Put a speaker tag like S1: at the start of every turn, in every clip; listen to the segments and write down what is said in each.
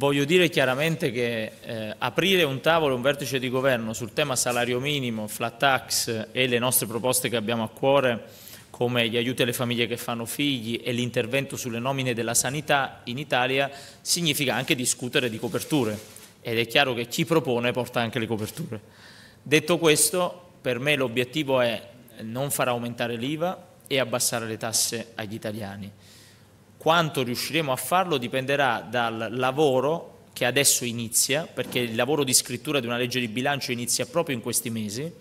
S1: voglio dire chiaramente che eh, aprire un tavolo, un vertice di governo sul tema salario minimo, flat tax e le nostre proposte che abbiamo a cuore come gli aiuti alle famiglie che fanno figli e l'intervento sulle nomine della sanità in Italia significa anche discutere di coperture ed è chiaro che chi propone porta anche le coperture. Detto questo, per me l'obiettivo è non far aumentare l'IVA e abbassare le tasse agli italiani. Quanto riusciremo a farlo dipenderà dal lavoro che adesso inizia, perché il lavoro di scrittura di una legge di bilancio inizia proprio in questi mesi,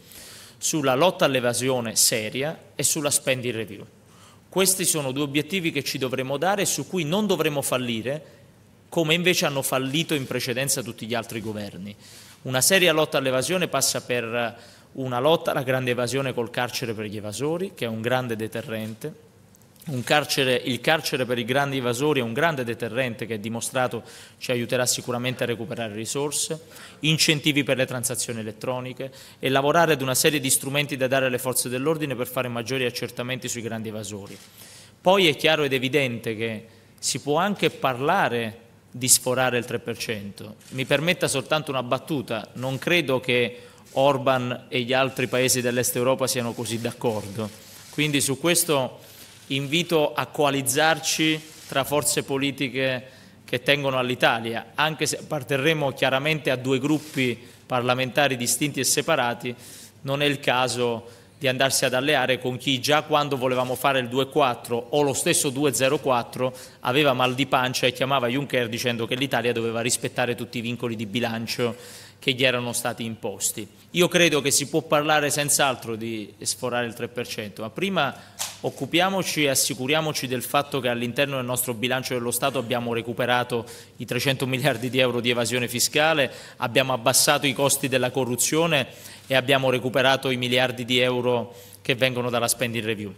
S1: sulla lotta all'evasione seria e sulla spending review. Questi sono due obiettivi che ci dovremo dare e su cui non dovremo fallire, come invece hanno fallito in precedenza tutti gli altri governi. Una seria lotta all'evasione passa per una lotta alla grande evasione col carcere per gli evasori, che è un grande deterrente, Carcere, il carcere per i grandi evasori è un grande deterrente che è dimostrato ci aiuterà sicuramente a recuperare risorse, incentivi per le transazioni elettroniche e lavorare ad una serie di strumenti da dare alle forze dell'ordine per fare maggiori accertamenti sui grandi evasori. Poi è chiaro ed evidente che si può anche parlare di sforare il 3%. Mi permetta soltanto una battuta, non credo che Orban e gli altri paesi dell'est Europa siano così d'accordo. Quindi su questo invito a coalizzarci tra forze politiche che tengono all'Italia, anche se apparterremo chiaramente a due gruppi parlamentari distinti e separati, non è il caso di andarsi ad alleare con chi già quando volevamo fare il 2-4 o lo stesso 2-0-4 aveva mal di pancia e chiamava Juncker dicendo che l'Italia doveva rispettare tutti i vincoli di bilancio che gli erano stati imposti. Io credo che si può parlare senz'altro di sforare il 3%, ma prima occupiamoci e assicuriamoci del fatto che all'interno del nostro bilancio dello Stato abbiamo recuperato i 300 miliardi di euro di evasione fiscale, abbiamo abbassato i costi della corruzione e abbiamo recuperato i miliardi di euro che vengono dalla spending review.